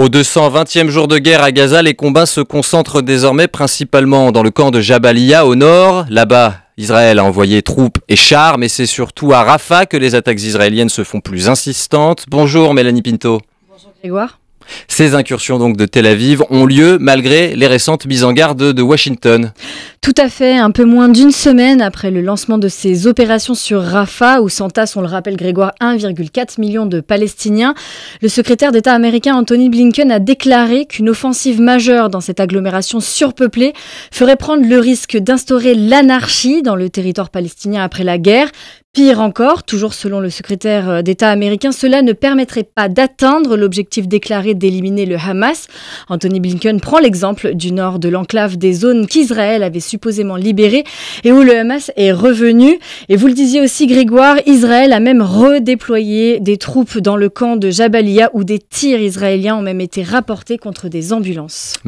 Au 220e jour de guerre à Gaza, les combats se concentrent désormais principalement dans le camp de Jabalia au nord. Là-bas, Israël a envoyé troupes et chars, mais c'est surtout à Rafah que les attaques israéliennes se font plus insistantes. Bonjour Mélanie Pinto. Bonjour Grégoire. Ces incursions donc de Tel Aviv ont lieu malgré les récentes mises en garde de Washington. Tout à fait, un peu moins d'une semaine après le lancement de ces opérations sur Rafah, où s'entassent, on le rappelle Grégoire, 1,4 million de Palestiniens, le secrétaire d'État américain Anthony Blinken a déclaré qu'une offensive majeure dans cette agglomération surpeuplée ferait prendre le risque d'instaurer l'anarchie dans le territoire palestinien après la guerre, Pire encore, toujours selon le secrétaire euh, d'État américain, cela ne permettrait pas d'atteindre l'objectif déclaré d'éliminer le Hamas. Anthony Blinken prend l'exemple du nord de l'enclave des zones qu'Israël avait supposément libérées et où le Hamas est revenu. Et vous le disiez aussi Grégoire, Israël a même redéployé des troupes dans le camp de Jabalia où des tirs israéliens ont même été rapportés contre des ambulances.